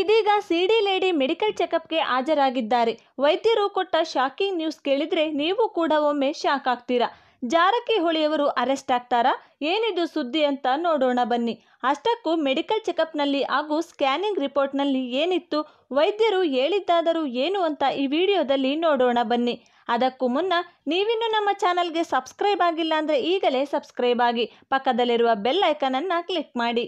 ಇದೀಗ ಸಿಡಿ lady medical ಚೆಕಪ್ಗೆ ಹಾಜರಾಗಿದ್ದಾರೆ ವೈದ್ಯರು ಕೊಟ್ಟ ಶಾಕಿಂಗ್ ನ್ಯೂಸ್ ಕೇಳಿದ್ರೆ ನೀವು ಕೂಡ ಒಮ್ಮೆ ಶಾಕ್ ಆಗ್ತೀರಾ ಜಾರಕಿಹೊಳಿಯವರು ಅರೆಸ್ಟ್ ಆಗ್ತಾರಾ ಏನಿದು ಸುದ್ದಿ ಅಂತ ನೋಡೋಣ ಬನ್ನಿ ಅಷ್ಟಕ್ಕೂ ಮೆಡಿಕಲ್ ಚೆಕಪ್ನಲ್ಲಿ ಹಾಗೂ ಸ್ಕ್ಯಾನಿಂಗ್ ರಿಪೋರ್ಟ್ನಲ್ಲಿ ಏನಿತ್ತು ವೈದ್ಯರು ಹೇಳಿದ್ದಾದರೂ ಏನು ಅಂತ ಈ ವಿಡಿಯೋದಲ್ಲಿ ನೋಡೋಣ ಬನ್ನಿ ಅದಕ್ಕೂ ಮುನ್ನ ನೀವಿನ್ನೂ ನಮ್ಮ ಚಾನಲ್ಗೆ ಸಬ್ಸ್ಕ್ರೈಬ್ ಆಗಿಲ್ಲ ಅಂದರೆ ಈಗಲೇ ಸಬ್ಸ್ಕ್ರೈಬ್ ಆಗಿ ಪಕ್ಕದಲ್ಲಿರುವ ಬೆಲ್ ಐಕನನ್ನು ಕ್ಲಿಕ್ ಮಾಡಿ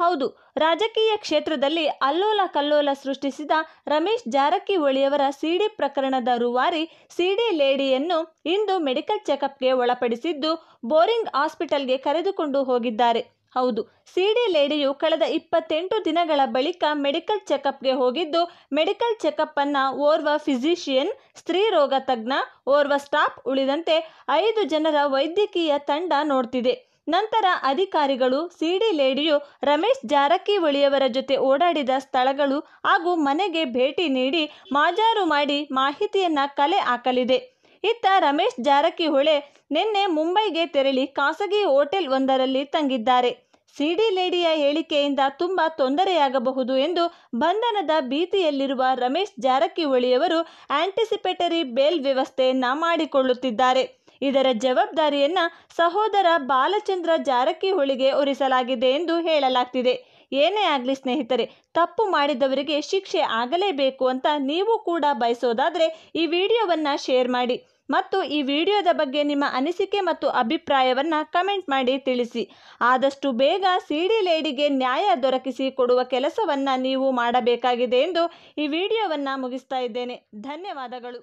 ಹೌದು ರಾಜಕೀಯ ಕ್ಷೇತ್ರದಲ್ಲಿ ಅಲ್ಲೋಲ ಕಲ್ಲೋಲ ಸೃಷ್ಟಿಸಿದ ರಮೇಶ್ ಜಾರಕಿಹೊಳಿಯವರ ಸಿಡಿ ಪ್ರಕರಣದ ರುವಾರಿ ಸಿಡಿ ಲೇಡಿಯನ್ನು ಇಂದು ಮೆಡಿಕಲ್ ಚೆಕಪ್ಗೆ ಒಳಪಡಿಸಿದ್ದು ಬೋರಿಂಗ್ ಹಾಸ್ಪಿಟಲ್ಗೆ ಕರೆದುಕೊಂಡು ಹೋಗಿದ್ದಾರೆ ಹೌದು ಸಿಡಿ ಲೇಡಿಯು ಕಳೆದ ಇಪ್ಪತ್ತೆಂಟು ದಿನಗಳ ಬಳಿಕ ಮೆಡಿಕಲ್ ಚೆಕಪ್ಗೆ ಹೋಗಿದ್ದು ಮೆಡಿಕಲ್ ಚೆಕಪ್ ಅನ್ನ ಓರ್ವ ಫಿಸಿಷಿಯನ್ ಸ್ತ್ರೀ ರೋಗ ತಜ್ಞ ಓರ್ವ ಸ್ಟಾಫ್ ಉಳಿದಂತೆ ಐದು ಜನರ ವೈದ್ಯಕೀಯ ತಂಡ ನೋಡ್ತಿದೆ ನಂತರ ಅಧಿಕಾರಿಗಳು ಸಿಡಿ ಲೇಡಿಯು ರಮೇಶ್ ಜಾರಕಿಹೊಳಿಯವರ ಜೊತೆ ಓಡಾಡಿದ ಸ್ಥಳಗಳು ಹಾಗೂ ಮನೆಗೆ ಭೇಟಿ ನೀಡಿ ಮಾಜಾರು ಮಾಡಿ ಮಾಹಿತಿಯನ್ನು ಕಲೆ ಹಾಕಲಿದೆ ಇತ್ತ ರಮೇಶ್ ಜಾರಕಿಹೊಳಿ ನಿನ್ನೆ ಮುಂಬೈಗೆ ತೆರಳಿ ಖಾಸಗಿ ಹೋಟೆಲ್ ಒಂದರಲ್ಲಿ ತಂಗಿದ್ದಾರೆ ಸಿಡಿ ಲೇಡಿಯ ಹೇಳಿಕೆಯಿಂದ ತುಂಬ ತೊಂದರೆಯಾಗಬಹುದು ಎಂದು ಬಂಧನದ ಭೀತಿಯಲ್ಲಿರುವ ರಮೇಶ್ ಜಾರಕಿಹೊಳಿಯವರು ಆಂಟಿಸಿಪೇಟರಿ ಬೇಲ್ ವ್ಯವಸ್ಥೆಯನ್ನ ಮಾಡಿಕೊಳ್ಳುತ್ತಿದ್ದಾರೆ ಇದರ ಜವಾಬ್ದಾರಿಯನ್ನು ಸಹೋದರ ಬಾಲಚಂದ್ರ ಜಾರಕಿಹೊಳಿಗೆ ಒರಿಸಲಾಗಿದೆ ಎಂದು ಹೇಳಲಾಗ್ತಿದೆ ಏನೇ ಆಗಲಿ ಸ್ನೇಹಿತರೆ ತಪ್ಪು ಮಾಡಿದವರಿಗೆ ಶಿಕ್ಷೆ ಆಗಲೇಬೇಕು ಅಂತ ನೀವು ಕೂಡ ಬಯಸೋದಾದರೆ ಈ ವಿಡಿಯೋವನ್ನು ಶೇರ್ ಮಾಡಿ ಮತ್ತು ಈ ವಿಡಿಯೋದ ಬಗ್ಗೆ ನಿಮ್ಮ ಅನಿಸಿಕೆ ಮತ್ತು ಅಭಿಪ್ರಾಯವನ್ನು ಕಮೆಂಟ್ ಮಾಡಿ ತಿಳಿಸಿ ಆದಷ್ಟು ಬೇಗ ಸಿಡಿ ಲೇಡಿಗೆ ನ್ಯಾಯ ದೊರಕಿಸಿ ಕೊಡುವ ಕೆಲಸವನ್ನು ನೀವು ಮಾಡಬೇಕಾಗಿದೆ ಎಂದು ಈ ವಿಡಿಯೋವನ್ನು ಮುಗಿಸ್ತಾ ಇದ್ದೇನೆ ಧನ್ಯವಾದಗಳು